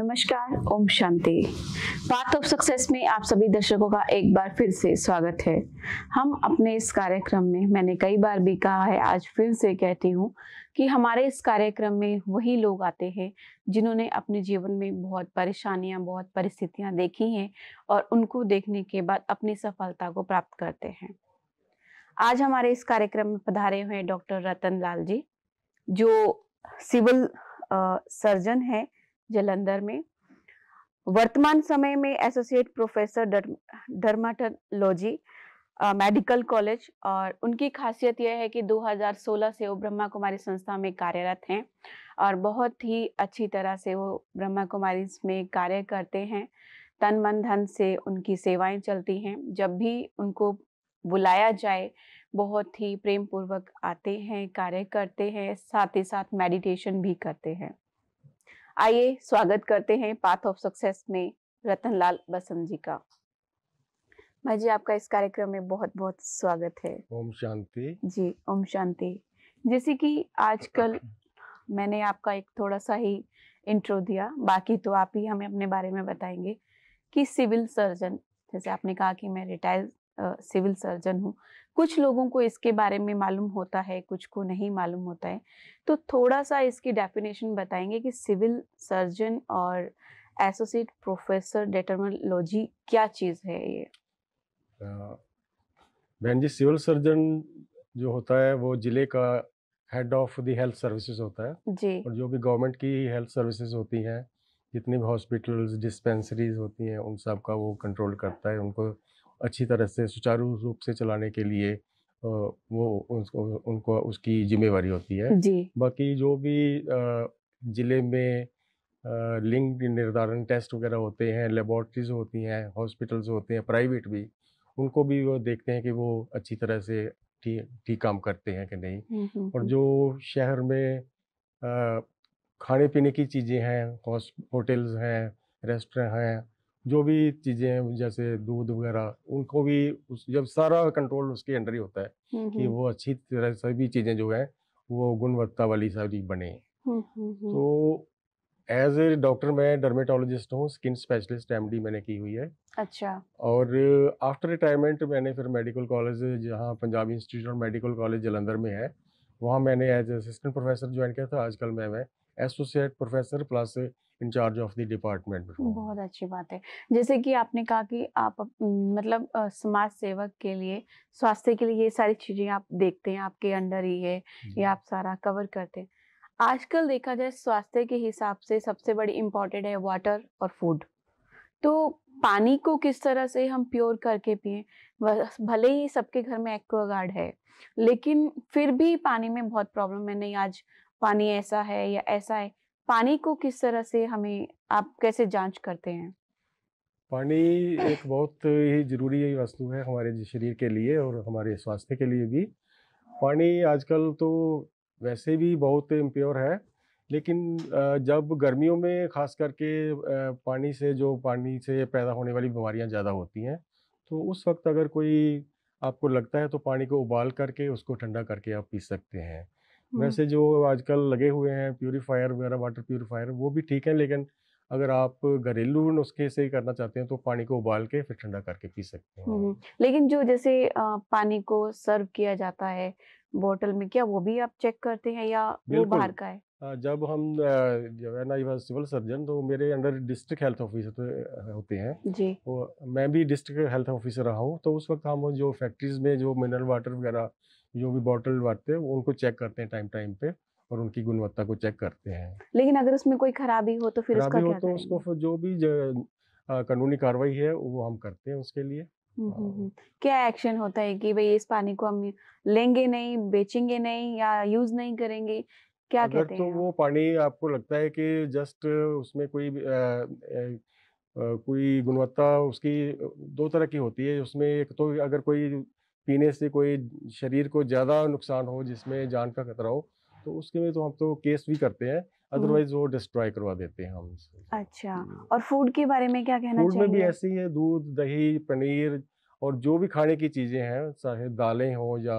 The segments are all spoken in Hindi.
नमस्कार ओम शांति पाथ ऑफ सक्सेस में आप सभी दर्शकों का एक बार फिर से स्वागत है हम अपने इस कार्यक्रम में मैंने कई बार भी कहा है आज फिर से कहती हूँ कि हमारे इस कार्यक्रम में वही लोग आते हैं जिन्होंने अपने जीवन में बहुत परेशानियां बहुत परिस्थितियां देखी हैं और उनको देखने के बाद अपनी सफलता को प्राप्त करते हैं आज हमारे इस कार्यक्रम में पधारे हुए डॉक्टर रतन लाल जी जो सिविल सर्जन है जलंधर में वर्तमान समय में associate professor dermatology medical college और उनकी खासियत यह है कि 2016 से वो ब्रह्मा कुमारी संस्था में कार्यरत हैं और बहुत ही अच्छी तरह से वो ब्रह्मा कुमारी में कार्य करते हैं तन मन धन से उनकी सेवाएं चलती हैं जब भी उनको बुलाया जाए बहुत ही प्रेम पूर्वक आते हैं कार्य करते हैं साथ ही साथ मेडिटेशन भी करते हैं आइए स्वागत करते हैं पाथ ऑफ सक्सेस में रतनलाल बसंत जी का भाई जी आपका इस कार्यक्रम में बहुत बहुत स्वागत है ओम शांति जी ओम शांति जैसे कि आजकल मैंने आपका एक थोड़ा सा ही इंट्रो दिया बाकी तो आप ही हमें अपने बारे में बताएंगे कि सिविल सर्जन जैसे आपने कहा कि मैं रिटायर सिविल सर्जन हूँ कुछ लोगों को इसके बारे में मालूम होता है कुछ को नहीं मालूम होता है तो थोड़ा सा इसकी डेफिनेशन बताएंगे कि सिविल सर्जन और एसोसिएट प्रोफेसर डेटर्मोलॉजी क्या चीज़ है ये बहन जी सिविल सर्जन जो होता है वो जिले का head of the health services होता है जी और जो भी गवर्नमेंट की हेल्थ सर्विसेज होती हैं जितनी भी हॉस्पिटल्स डिस्पेंसरीज होती हैं उन सब का वो कंट्रोल करता है उनको अच्छी तरह से सुचारू रूप से चलाने के लिए वो उनको उनको उसकी जिम्मेवारी होती है जी बाकी जो भी ज़िले में लिंग निर्धारण टेस्ट वगैरह होते हैं लेबोरेटरीज होती हैं हॉस्पिटल्स होते हैं प्राइवेट भी उनको भी वो देखते हैं कि वो अच्छी तरह से ठीक ठीक काम करते हैं कि नहीं और जो शहर में आ, खाने पीने की चीज़ें हैं होटल्स हैं रेस्टोरेंट हैं जो भी चीज़ें जैसे दूध वगैरह उनको भी उस जब सारा कंट्रोल उसके अंडर ही होता है कि वो अच्छी तरह सभी चीज़ें जो है वो गुणवत्ता वाली सारी बने तो एज ए डॉक्टर मैं डर्मेटोलॉजिस्ट हूँ स्किन स्पेशलिस्ट एम मैंने की हुई है अच्छा और आफ्टर रिटायरमेंट मैंने फिर मेडिकल कॉलेज जहाँ Punjabi institute of medical college Jalandhar में है वहाँ मैंने एज असिस्टेंट प्रोफेसर ज्वाइन किया था आजकल मैं मैं associate professor plus in charge of the department बहुत अच्छी बात है जैसे कि आपने कहा कि आप मतलब समाज सेवक के लिए स्वास्थ्य के लिए ये सारी चीज़ें आप देखते हैं आपके अंडर ही है ये आप सारा कवर करते हैं आजकल देखा जाए स्वास्थ्य के हिसाब से सबसे बड़ी इम्पोर्टेंट है वाटर और फूड तो पानी को किस तरह से हम प्योर करके पिए भले ही सबके घर में एक्वागार्ड है लेकिन फिर भी पानी में बहुत प्रॉब्लम है नहीं आज पानी ऐसा है या ऐसा है पानी को किस तरह से हमें आप कैसे जांच करते हैं पानी एक बहुत ही ज़रूरी वस्तु है हमारे शरीर के लिए और हमारे स्वास्थ्य के लिए भी पानी आजकल तो वैसे भी बहुत इम्प्योर है लेकिन जब गर्मियों में खास करके पानी से जो पानी से पैदा होने वाली बीमारियां ज़्यादा होती हैं तो उस वक्त अगर कोई आपको लगता है तो पानी को उबाल करके उसको ठंडा करके आप पी सकते हैं वैसे जो आजकल लगे हुए हैं प्योरीफायर वगैरह वाटर प्योरीफायर वो भी ठीक है लेकिन अगर आप घरेलू नुस्खे से ही करना चाहते हैं तो पानी को उबाल के फिर ठंडा करके पी सकते हैं लेकिन जो जैसे पानी को सर्व किया जाता है बोतल में क्या वो भी आप चेक करते हैं या वो बाहर का है जब हम जब है ना सिविल सर्जन तो मेरे अंडर डिस्ट्रिक्ट हेल्थ ऑफिसर तो, होते हैं जी तो मैं भी डिस्ट्रिक्ट हेल्थ ऑफिसर रहा हूँ तो उस वक्त हम जो फैक्ट्रीज में जो मिनरल वाटर वगैरह जो भी बॉटल बांटते हैं उनको चेक करते हैं टाइम टाइम पे और उनकी गुणवत्ता को चेक करते हैं लेकिन अगर उसमें कोई खराबी हो तो फिर खराबी हो तो उसको जो भी कानूनी कार्रवाई है वो हम करते हैं उसके लिए हम्म, हम्म, हाँ। हम्म। क्या एक्शन होता है कि भाई इस पानी को हम लेंगे नहीं बेचेंगे नहीं या यूज नहीं करेंगे क्या अगर कहते तो हैं? वो पानी आपको लगता है कि जस्ट उसमें कोई आ, आ, कोई गुणवत्ता उसकी दो तरह की होती है उसमें एक तो अगर कोई पीने से कोई शरीर को ज़्यादा नुकसान हो जिसमें जान का खतरा हो तो उसके लिए तो हम तो केस भी करते हैं हम्म। अदरवाइज वो डिस्ट्रॉय करवा देते हैं हम अच्छा और फूड के बारे में क्या कहना फूड चाहिए? में भी ऐसे ही है दूध दही पनीर और जो भी खाने की चीज़ें हैं चाहे दालें हों या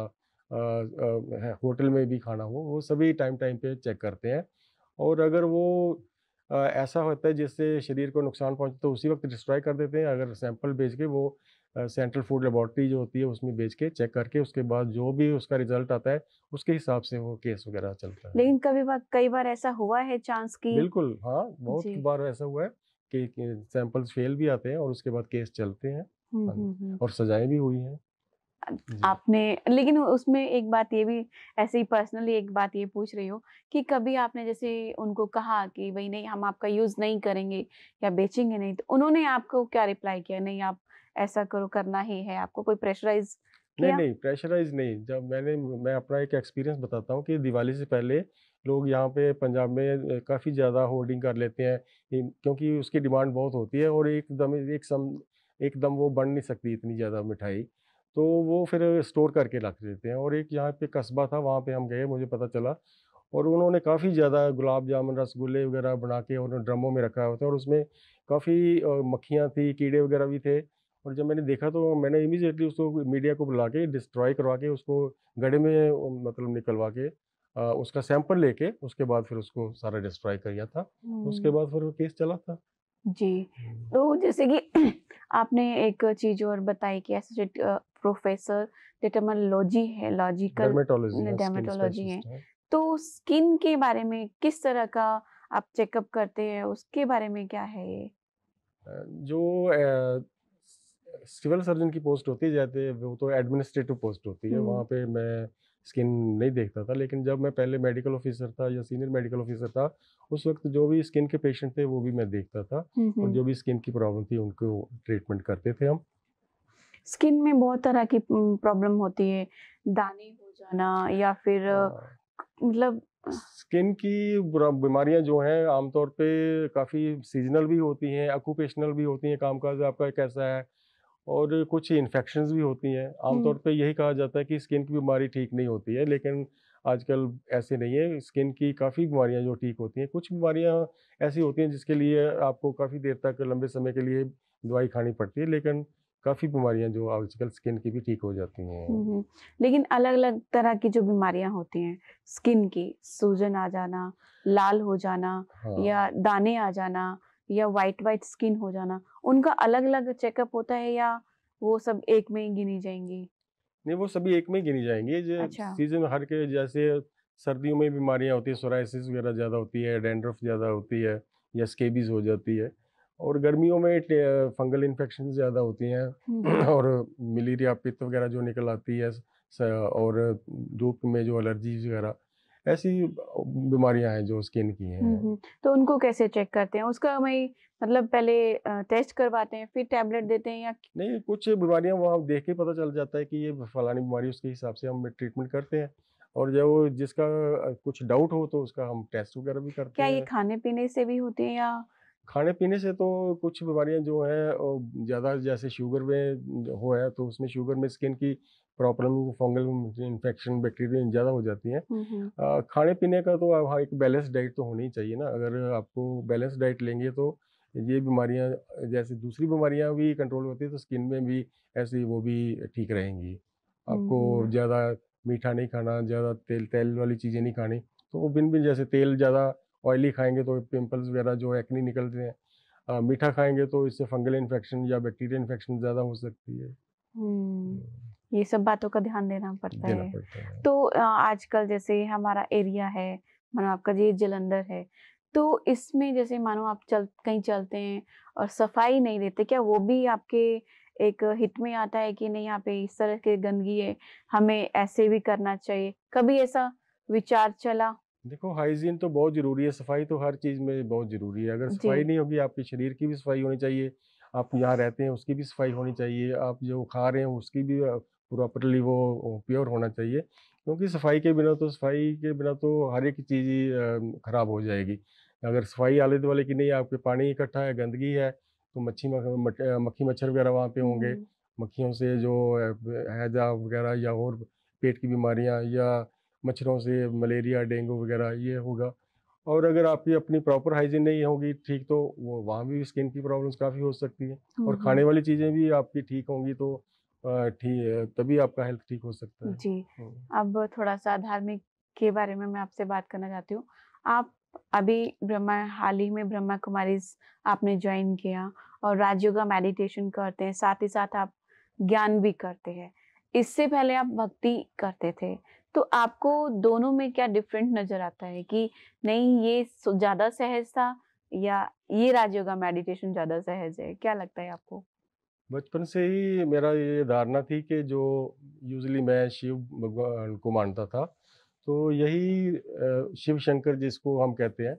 होटल में भी खाना हो वो सभी टाइम टाइम पे चेक करते हैं और अगर वो आ, ऐसा होता है जिससे शरीर को नुकसान पहुंचे तो उसी वक्त डिस्ट्रॉय कर देते हैं अगर सैंपल भेज के वो सेंट्रल फूड लेबॉर्ट्री जो होती है उसमें बेच के चेक करके उसके बाद जो भी उसका रिजल्ट आता है उसके हिसाब से वो केस वगैरह चलता है लेकिन कभी बार कई बार ऐसा हुआ है चांस की बिल्कुल हाँ बहुत बार ऐसा हुआ है कि सैंपल्स फेल भी आते हैं और उसके बाद केस चलते हैं हाँ और सजाएं भी हुई हैं आपने लेकिन उसमें एक बात ये भी ऐसे ही पर्सनली एक बात ये पूछ रही हो कि कभी आपने जैसे उनको कहा कि भाई नहीं हम आपका यूज़ नहीं करेंगे या बेचेंगे नहीं तो उन्होंने आपको क्या रिप्लाई किया नहीं आप ऐसा करो करना ही है आपको कोई प्रेशराइज नहीं नहीं प्रेशराइज नहीं जब मैंने मैं अपना एक एक्सपीरियंस बताता हूँ कि दिवाली से पहले लोग यहाँ पे पंजाब में काफ़ी ज़्यादा होल्डिंग कर लेते हैं क्योंकि उसकी डिमांड बहुत होती है और एकदम एक सम एकदम वो बन नहीं सकती इतनी ज़्यादा मिठाई तो वो फिर स्टोर करके रख देते हैं और एक यहाँ पे कस्बा था वहाँ पे हम गए मुझे पता चला और उन्होंने काफ़ी ज़्यादा गुलाब जामुन रसगुल्ले वगैरह बना के उन्होंने ड्रमों में रखा हुआ था और उसमें काफ़ी मक्खियाँ थी कीड़े वगैरह भी थे और जब मैंने देखा तो मैंने इमीजिएटली उसको मीडिया को बुला के डिस्ट्रॉय करवा के उसको गड़े में मतलब निकलवा के आ, उसका सैंपल लेके उसके बाद फिर उसको सारा डिस्ट्रॉय कर दिया था उसके हम्म। बाद फिर वो केस चला था जी हम्म। तो जैसे कि आपने एक चीज और बताई कि एसोसिएट प्रोफेसर डेटमोलॉजी है लॉजिकल डेमेटोलॉजी हाँ, है, है हाँ। तो स्किन के बारे में किस तरह का आप चेकअप करते हैं उसके बारे में क्या है ये जो सिविल सर्जन की पोस्ट होती जाते वो तो एडमिनिस्ट्रेटिव पोस्ट होती है वहाँ पे मैं स्किन नहीं देखता था लेकिन जब मैं पहले मेडिकल ऑफिसर था या सीनियर मेडिकल ऑफिसर था उस वक्त जो भी स्किन के पेशेंट थे वो भी मैं देखता था और जो भी स्किन की प्रॉब्लम थी उनको ट्रीटमेंट करते थे हम स्किन में बहुत तरह की प्रॉब्लम होती है दाने हो जाना या फिर हाँ। मतलब स्किन की बीमारियां जो हैं आमतौर पे काफ़ी सीजनल भी होती हैं ऑक्यूपेशनल भी होती हैं कामकाज आपका कैसा है और कुछ इन्फेक्शन भी होती हैं आमतौर पर यही कहा जाता है कि स्किन की बीमारी ठीक नहीं होती है लेकिन आजकल ऐसे नहीं है स्किन की काफ़ी बीमारियां जो ठीक होती हैं कुछ बीमारियां ऐसी होती हैं जिसके लिए आपको काफ़ी देर तक लंबे समय के लिए दवाई खानी पड़ती है लेकिन काफ़ी बीमारियां जो आजकल स्किन की भी ठीक हो जाती हैं लेकिन अलग अलग तरह की जो बीमारियां होती हैं स्किन की सूजन आ जाना लाल हो जाना हाँ। या दाने आ जाना या वाइट वाइट स्किन हो जाना उनका अलग अलग चेकअप होता है या वो सब एक में ही गिनी जाएंगी नहीं वो सभी एक में गिनी जाएंगी जो अच्छा। सीजन हर के जैसे सर्दियों में बीमारियां होती है सोराइसिस वगैरह ज़्यादा होती है डेंड्रफ ज़्यादा होती है या स्केबीज हो जाती है और गर्मियों में फंगल इन्फेक्शन ज़्यादा होती हैं हम्म। और मलेरिया पित्त वगैरह जो निकल आती है और धूप में जो एलर्जीज वगैरह ऐसी बीमारियां हैं जो स्किन की हैं तो उनको कैसे चेक करते हैं उसका हमें मतलब पहले टेस्ट करवाते हैं फिर टैबलेट देते हैं या नहीं कुछ बीमारियां वहाँ देख के पता चल जाता है कि ये फलानी बीमारी उसके हिसाब से हम ट्रीटमेंट करते हैं और जब जिसका कुछ डाउट हो तो उसका हम टेस्ट वगैरह भी करते हैं क्या ये खाने पीने से भी होती है या खाने पीने से तो कुछ बीमारियां जो हैं ज़्यादा जैसे शुगर में हो है तो उसमें शुगर में स्किन की प्रॉब्लम फंगल इन्फेक्शन बैक्टीरिया ज़्यादा हो जाती हैं खाने पीने का तो हाँ एक बैलेंस डाइट तो होनी चाहिए ना अगर आपको बैलेंस डाइट लेंगे तो ये बीमारियां जैसे दूसरी बीमारियां भी कंट्रोल होती है तो स्किन में भी ऐसी वो भी ठीक रहेंगी आपको ज़्यादा मीठा नहीं खाना ज़्यादा तेल तेल वाली चीज़ें नहीं खानी तो वो बिन बिन जैसे तेल ज़्यादा ऑयली खाएंगे तो पिंपल्स वगैरह जो एक्नी निकलते हैं आ, मीठा खाएंगे तो इससे फंगल इन्फेक्शन या बैक्टीरिया इन्फेक्शन ज़्यादा हो सकती है हम्म, ये सब बातों का ध्यान देना पड़ता, है।, है तो आजकल जैसे हमारा एरिया है मानो आपका जी जलंधर है तो इसमें जैसे मानो आप चल कहीं चलते हैं और सफाई नहीं देते क्या वो भी आपके एक हित में आता है कि नहीं यहाँ पे इस तरह की गंदगी है हमें ऐसे भी करना चाहिए कभी ऐसा विचार चला देखो हाइजीन तो बहुत ज़रूरी है सफाई तो हर चीज़ में बहुत ज़रूरी है अगर सफाई नहीं होगी आपके शरीर की भी सफाई होनी चाहिए आप यहाँ रहते हैं उसकी भी सफाई होनी चाहिए आप जो खा रहे हैं उसकी भी प्रॉपरली वो प्योर होना चाहिए क्योंकि सफाई के बिना तो सफाई के बिना तो हर एक चीज़ ही ख़राब हो जाएगी अगर सफाई आले दुआले की नहीं आपके पानी इकट्ठा है गंदगी है तो मच्छी मक्खी मच्छर वगैरह वहाँ पे होंगे हम्म। मक्खियों से जो हैजा वगैरह या और पेट की बीमारियाँ या मच्छरों से मलेरिया डेंगू वगैरह ये होगा और अगर आपकी अपनी प्रॉपर हाइजीन नहीं होगी ठीक तो वो वहाँ भी स्किन की प्रॉब्लम्स काफ़ी हो सकती हैं और खाने वाली चीज़ें भी आपकी ठीक होंगी तो ठीक तभी आपका हेल्थ ठीक हो सकता है जी हम्म। अब थोड़ा सा धार्मिक के बारे में मैं आपसे बात करना चाहती हूँ आप अभी ब्रह्मा हाल ही में ब्रह्मा कुमारी आपने ज्वाइन किया और राज्यों का मेडिटेशन करते हैं साथ ही साथ आप ज्ञान भी करते हैं इससे पहले आप भक्ति करते थे तो आपको दोनों में क्या डिफरेंट नजर आता है कि नहीं ये ज्यादा सहज था या ये राजयोग मेडिटेशन ज्यादा सहज है क्या लगता है आपको बचपन से ही मेरा ये धारणा थी कि जो यूजली मैं शिव भगवान को मानता था तो यही शिव शंकर जिसको हम कहते हैं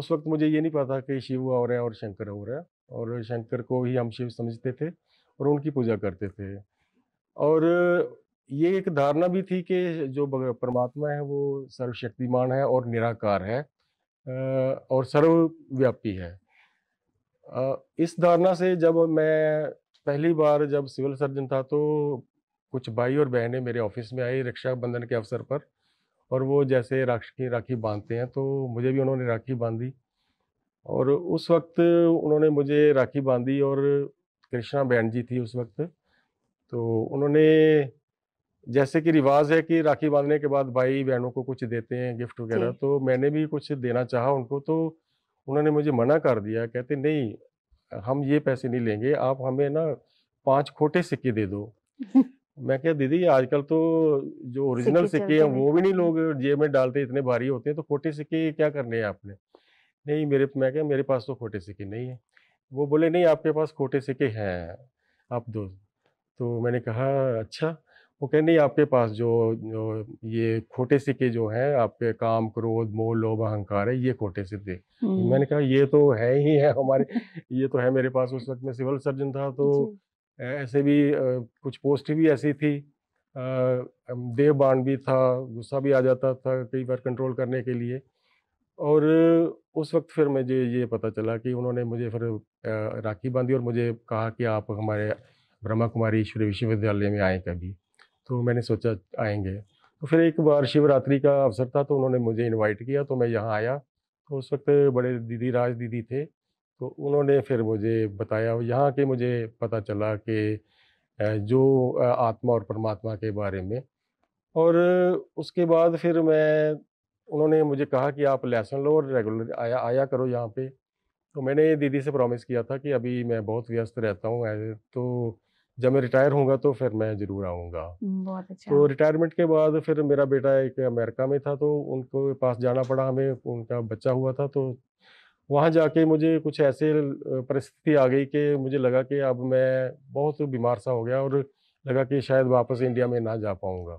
उस वक्त मुझे ये नहीं पता कि शिव रहे हैं और शंकर हो रहे हैं और शंकर को ही हम शिव समझते थे और उनकी पूजा करते थे और ये एक धारणा भी थी कि जो परमात्मा है वो सर्वशक्तिमान है और निराकार है और सर्वव्यापी है इस धारणा से जब मैं पहली बार जब सिविल सर्जन था तो कुछ भाई और बहनें मेरे ऑफिस में आई रक्षाबंधन के अवसर पर और वो जैसे राखी राखी बांधते हैं तो मुझे भी उन्होंने राखी बांधी और उस वक्त उन्होंने मुझे राखी बांधी और कृष्णा बहन जी थी उस वक्त तो उन्होंने जैसे कि रिवाज है कि राखी बांधने के बाद भाई बहनों को कुछ देते हैं गिफ्ट वगैरह तो मैंने भी कुछ देना चाहा उनको तो उन्होंने मुझे मना कर दिया कहते नहीं हम ये पैसे नहीं लेंगे आप हमें ना पांच खोटे सिक्के दे दो मैं क्या दीदी आजकल तो जो ओरिजिनल सिक्के हैं वो भी नहीं लोग जेब में डालते इतने भारी होते हैं तो खोटे सिक्के क्या करने हैं आपने नहीं मेरे मैं क्या मेरे पास तो खोटे सिक्के नहीं है वो बोले नहीं आपके पास खोटे सिक्के हैं आप दो तो मैंने कहा अच्छा वो कहें नहीं आपके पास जो, जो ये खोटे सिक्के जो हैं आपके काम क्रोध मोह लोभ अहंकार है ये खोटे सिक्के मैंने कहा ये तो है ही है हमारे ये तो है मेरे पास उस वक्त मैं सिविल सर्जन था तो ऐसे भी कुछ पोस्ट भी ऐसी थी देवबान भी था गुस्सा भी आ जाता था कई बार कंट्रोल करने के लिए और उस वक्त फिर मुझे ये पता चला कि उन्होंने मुझे फिर राखी बांधी और मुझे कहा कि आप हमारे ब्रह्मा कुमारी ईश्वरी विश्वविद्यालय में आए कभी तो मैंने सोचा आएंगे तो फिर एक बार शिवरात्रि का अवसर था तो उन्होंने मुझे इनवाइट किया तो मैं यहाँ आया तो उस वक्त बड़े दीदी राज दीदी थे तो उन्होंने फिर मुझे बताया यहाँ के मुझे पता चला कि जो आत्मा और परमात्मा के बारे में और उसके बाद फिर मैं उन्होंने मुझे कहा कि आप लेसन लो और रेगुलर आया आया करो यहाँ पे तो मैंने दीदी से प्रॉमिस किया था कि अभी मैं बहुत व्यस्त रहता हूँ तो जब मैं रिटायर होऊंगा तो फिर मैं जरूर आऊँगा बहुत अच्छा तो रिटायरमेंट के बाद फिर मेरा बेटा एक अमेरिका में था तो उनको पास जाना पड़ा हमें उनका बच्चा हुआ था तो वहाँ जाके मुझे कुछ ऐसे परिस्थिति आ गई कि मुझे लगा कि अब मैं बहुत बीमार सा हो गया और लगा कि शायद वापस इंडिया में ना जा पाऊँगा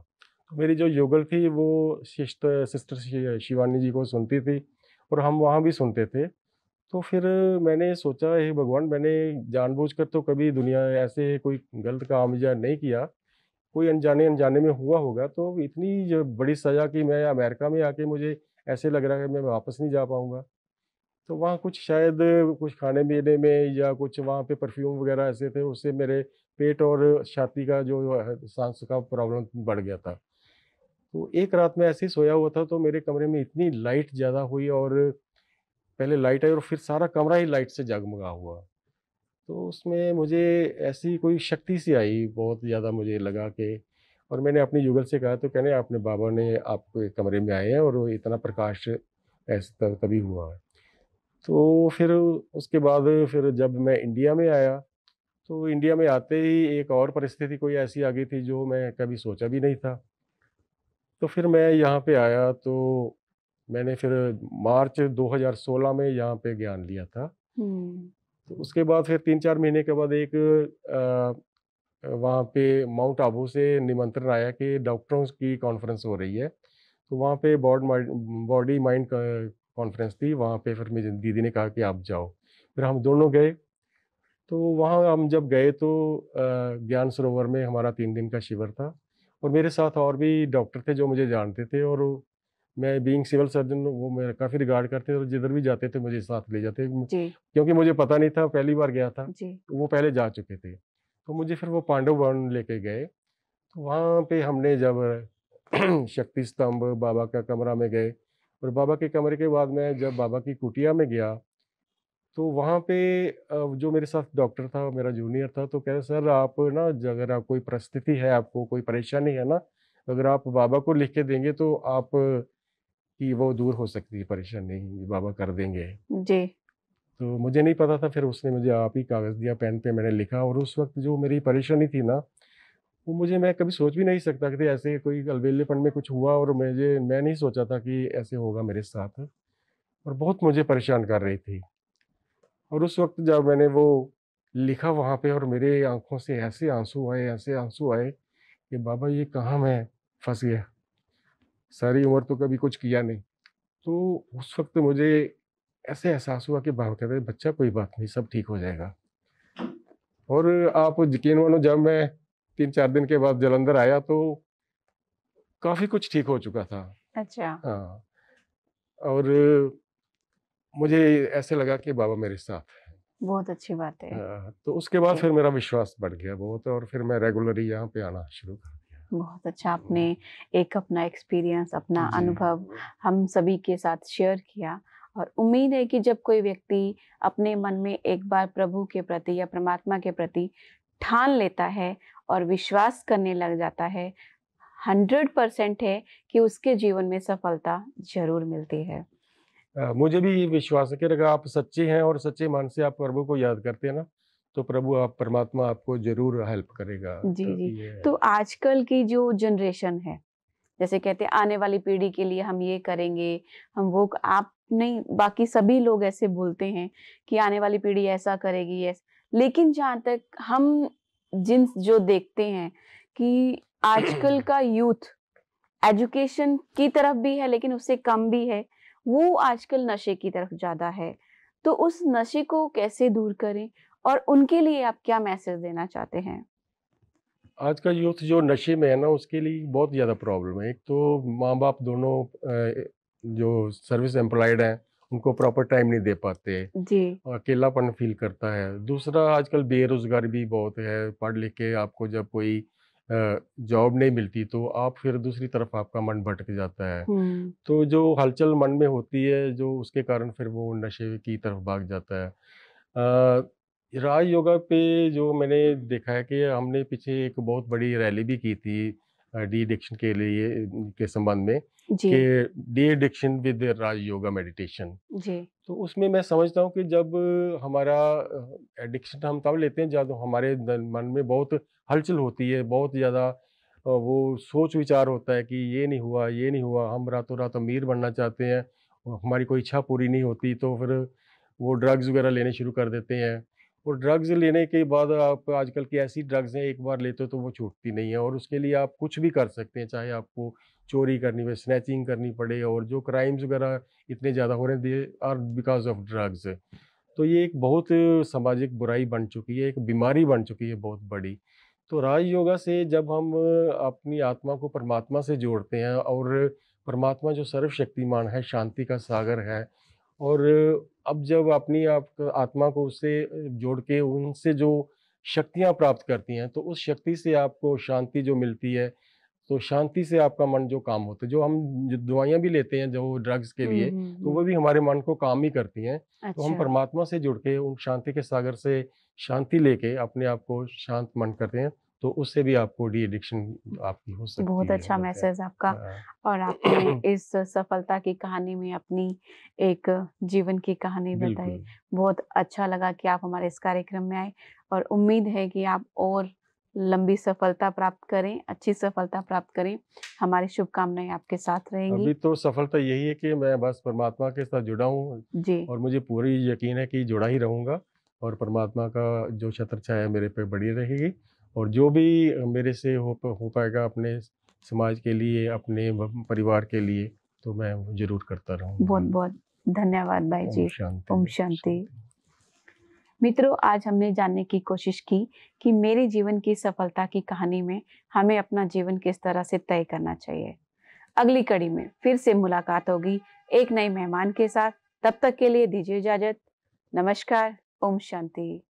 तो मेरी जो योगल थी वो सिस्ट सिस्टर शिवानी जी को सुनती थी और हम वहाँ भी सुनते थे तो फिर मैंने सोचा हे भगवान मैंने जानबूझकर तो कभी दुनिया ऐसे कोई गलत काम या नहीं किया कोई अनजाने अनजाने में हुआ होगा तो इतनी जो बड़ी सज़ा कि मैं अमेरिका में आके मुझे ऐसे लग रहा है कि मैं वापस नहीं जा पाऊँगा तो वहाँ कुछ शायद कुछ खाने पीने में या कुछ वहाँ पे परफ्यूम वगैरह ऐसे थे उससे मेरे पेट और छाती का जो सांस का प्रॉब्लम बढ़ गया था तो एक रात में ऐसे ही सोया हुआ था तो मेरे कमरे में इतनी लाइट ज़्यादा हुई और पहले लाइट आई और फिर सारा कमरा ही लाइट से जगमगा हुआ तो उसमें मुझे ऐसी कोई शक्ति सी आई बहुत ज़्यादा मुझे लगा कि और मैंने अपनी युगल से कहा तो कहने अपने बाबा ने आपके कमरे में आए हैं और इतना प्रकाश ऐसा तभी हुआ तो फिर उसके बाद फिर जब मैं इंडिया में आया तो इंडिया में आते ही एक और परिस्थिति कोई ऐसी आ गई थी जो मैं कभी सोचा भी नहीं था तो फिर मैं यहाँ पे आया तो मैंने फिर मार्च 2016 में यहाँ पे ज्ञान लिया था तो उसके बाद फिर तीन चार महीने के बाद एक वहाँ पे माउंट आबू से निमंत्रण आया कि डॉक्टरों की कॉन्फ्रेंस हो रही है तो वहाँ पे बॉड बॉडी माइंड कॉन्फ्रेंस थी वहाँ पे फिर मेरी दीदी ने कहा कि आप जाओ फिर हम दोनों गए तो वहाँ हम जब गए तो ज्ञान सरोवर में हमारा तीन दिन का शिविर था और मेरे साथ और भी डॉक्टर थे जो मुझे जानते थे और मैं बीइंग सिविल सर्जन वो मेरा काफ़ी रिगार्ड करते थे और जिधर भी जाते थे मुझे साथ ले जाते क्योंकि मुझे पता नहीं था पहली बार गया था तो वो पहले जा चुके थे तो मुझे फिर वो पांडव भवन लेके गए तो वहाँ पे हमने जब शक्ति स्तंभ बाबा का कमरा में गए और बाबा के कमरे के बाद मैं जब बाबा की कुटिया में गया तो वहाँ पे जो मेरे साथ डॉक्टर था मेरा जूनियर था तो कह रहे सर आप ना अगर आप कोई परिस्थिति है आपको कोई परेशानी है ना अगर आप बाबा को लिख के देंगे तो आप कि वो दूर हो सकती है परेशानी बाबा कर देंगे जी तो मुझे नहीं पता था फिर उसने मुझे आप ही कागज़ दिया पेन पे मैंने लिखा और उस वक्त जो मेरी परेशानी थी ना वो मुझे मैं कभी सोच भी नहीं सकता कि ऐसे कोई अलवेलेपन में कुछ हुआ और मुझे मैं नहीं सोचा था कि ऐसे होगा मेरे साथ और बहुत मुझे परेशान कर रही थी और उस वक्त जब मैंने वो लिखा वहाँ पे और मेरे आँखों से ऐसे आंसू आए ऐसे आंसू आए कि बाबा ये कहाँ मैं फंस गया सारी उम्र तो कभी कुछ किया नहीं तो उस वक्त मुझे ऐसे एहसास हुआ कि बाप कहते बच्चा कोई बात नहीं सब ठीक हो जाएगा और आप यकीन मानो जब मैं तीन चार दिन के बाद जलंधर आया तो काफ़ी कुछ ठीक हो चुका था अच्छा हाँ और मुझे ऐसे लगा कि बाबा मेरे साथ है बहुत अच्छी बात है आ, हाँ, तो उसके बाद फिर मेरा विश्वास बढ़ गया बहुत और फिर मैं रेगुलरली यहाँ पे आना शुरू कर बहुत अच्छा आपने एक अपना एक्सपीरियंस अपना अनुभव हम सभी के साथ शेयर किया और उम्मीद है कि जब कोई व्यक्ति अपने मन में एक बार प्रभु के प्रति या परमात्मा के प्रति ठान लेता है और विश्वास करने लग जाता है हंड्रेड परसेंट है कि उसके जीवन में सफलता जरूर मिलती है मुझे भी विश्वास है कि अगर आप सच्चे हैं और सच्चे मन से आप प्रभु को याद करते हैं ना तो प्रभु आप परमात्मा आपको जरूर हेल्प करेगा जी तो जी तो आजकल की जो जनरेशन है जैसे कहते हैं आने वाली पीढ़ी के लिए हम ये करेंगे हम वो आप नहीं बाकी सभी लोग ऐसे बोलते हैं कि आने वाली पीढ़ी ऐसा करेगी ऐसा लेकिन जहाँ तक हम जिन जो देखते हैं कि आजकल का यूथ एजुकेशन की तरफ भी है लेकिन उससे कम भी है वो आजकल नशे की तरफ ज़्यादा है तो उस नशे को कैसे दूर करें और उनके लिए आप क्या मैसेज देना चाहते हैं आज का यूथ जो नशे में है ना उसके लिए बहुत ज़्यादा प्रॉब्लम है एक तो माँ बाप दोनों जो सर्विस एम्प्लॉयड हैं उनको प्रॉपर टाइम नहीं दे पाते जी अकेलापन फील करता है दूसरा आजकल बेरोजगारी भी बहुत है पढ़ लिख के आपको जब कोई जॉब नहीं मिलती तो आप फिर दूसरी तरफ आपका मन भटक जाता है तो जो हलचल मन में होती है जो उसके कारण फिर वो नशे की तरफ भाग जाता है राज योगा पे जो मैंने देखा है कि हमने पीछे एक बहुत बड़ी रैली भी की थी डी एडिक्शन के लिए के संबंध में कि de addiction with Raj yoga meditation तो उसमें मैं समझता हूँ कि जब हमारा एडिक्शन हम तब लेते हैं जब हमारे मन में बहुत हलचल होती है बहुत ज़्यादा वो सोच विचार होता है कि ये नहीं हुआ ये नहीं हुआ हम रातों रात अमीर बनना चाहते हैं हमारी कोई इच्छा पूरी नहीं होती तो फिर वो ड्रग्स वगैरह लेने शुरू कर देते हैं और ड्रग्स लेने के बाद आप आजकल की ऐसी ड्रग्स हैं एक बार लेते हो तो वो छूटती नहीं है और उसके लिए आप कुछ भी कर सकते हैं चाहे आपको चोरी करनी पड़े स्नैचिंग करनी पड़े और जो क्राइम्स वगैरह इतने ज़्यादा हो रहे हैं they are because of drugs तो ये एक बहुत सामाजिक बुराई बन चुकी है एक बीमारी बन चुकी है बहुत बड़ी तो राज योगा से जब हम अपनी आत्मा को परमात्मा से जोड़ते हैं और परमात्मा जो सर्वशक्तिमान है शांति का सागर है और अब जब अपनी आप आत्मा को उससे जोड़ के उनसे जो शक्तियाँ प्राप्त करती हैं तो उस शक्ति से आपको शांति जो मिलती है तो शांति से आपका मन जो काम होता है जो हम जो दवाइयाँ भी लेते हैं जो ड्रग्स के लिए तो वो भी हमारे मन को काम ही करती हैं अच्छा। तो हम अच्छा। परमात्मा से जुड़ के उन शांति के सागर से शांति लेके अपने आप को शांत मन करते हैं तो उससे भी आपको डी एडिक्शन आपकी हो सकती बहुत अच्छा मैसेज आपका हाँ। और आपने इस सफलता की कहानी में अपनी एक जीवन की कहानी बताई बहुत अच्छा लगा कि आप हमारे इस कार्यक्रम में आए और उम्मीद है कि आप और लंबी सफलता प्राप्त करें अच्छी सफलता प्राप्त करें हमारी शुभकामनाएं आपके साथ रहेंगी अभी तो सफलता यही है कि मैं बस परमात्मा के साथ जुड़ा हूँ जी और मुझे पूरी यकीन है कि जुड़ा ही रहूंगा और परमात्मा का जो छत्र छाया मेरे पे बढ़ी रहेगी और जो भी मेरे से हो हो पाएगा अपने समाज के लिए अपने परिवार के लिए तो मैं जरूर करता रहूँ बहुत बहुत धन्यवाद भाई जी ओम शांति मित्रों आज हमने जानने की कोशिश की कि मेरे जीवन की सफलता की कहानी में हमें अपना जीवन किस तरह से तय करना चाहिए अगली कड़ी में फिर से मुलाकात होगी एक नए मेहमान के साथ तब तक के लिए दीजिए इजाजत नमस्कार ओम शांति